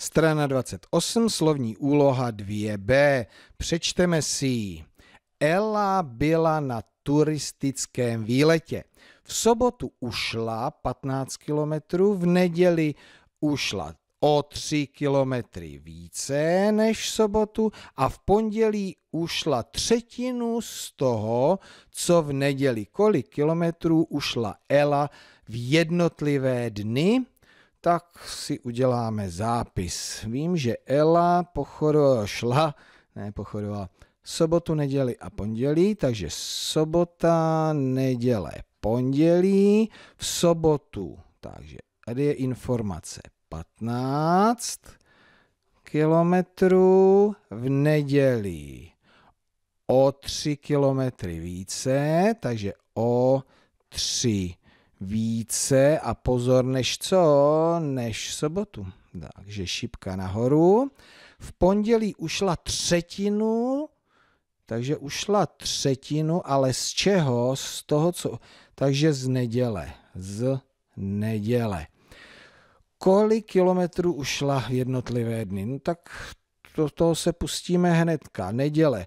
Strana 28, slovní úloha 2b. Přečteme si ji. Ela byla na turistickém výletě. V sobotu ušla 15 kilometrů, v neděli ušla o 3 kilometry více než v sobotu a v pondělí ušla třetinu z toho, co v neděli. Kolik kilometrů ušla Ela v jednotlivé dny? tak si uděláme zápis. Vím, že Ela pochodovala, šla, ne pochodovala, sobotu, neděli a pondělí, takže sobota, neděle, pondělí, v sobotu, takže tady je informace 15 kilometrů, v neděli o 3 kilometry více, takže o 3 více a pozor než co, než sobotu. Takže šipka nahoru. V pondělí ušla třetinu, takže ušla třetinu, ale z čeho? Z toho, co... Takže z neděle. Z neděle. Kolik kilometrů ušla v jednotlivé dny? No tak do toho se pustíme hnedka. Neděle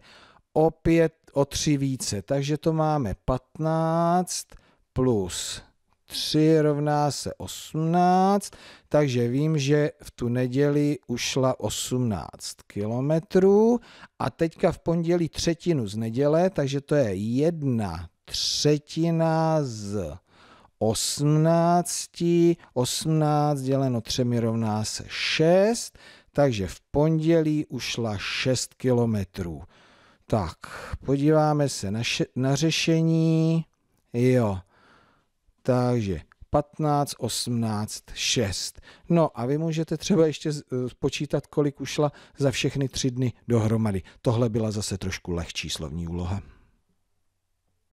opět o tři více, takže to máme 15 plus 3 rovná se 18, takže vím, že v tu neděli ušla 18 kilometrů a teďka v pondělí třetinu z neděle, takže to je jedna třetina z 18, 18 děleno 3 rovná se 6, takže v pondělí ušla 6 kilometrů. Tak, podíváme se na, na řešení. Jo, takže 15, 18, 6. No a vy můžete třeba ještě eh, spočítat, kolik ušla za všechny tři dny dohromady. Tohle byla zase trošku lehčí slovní úloha.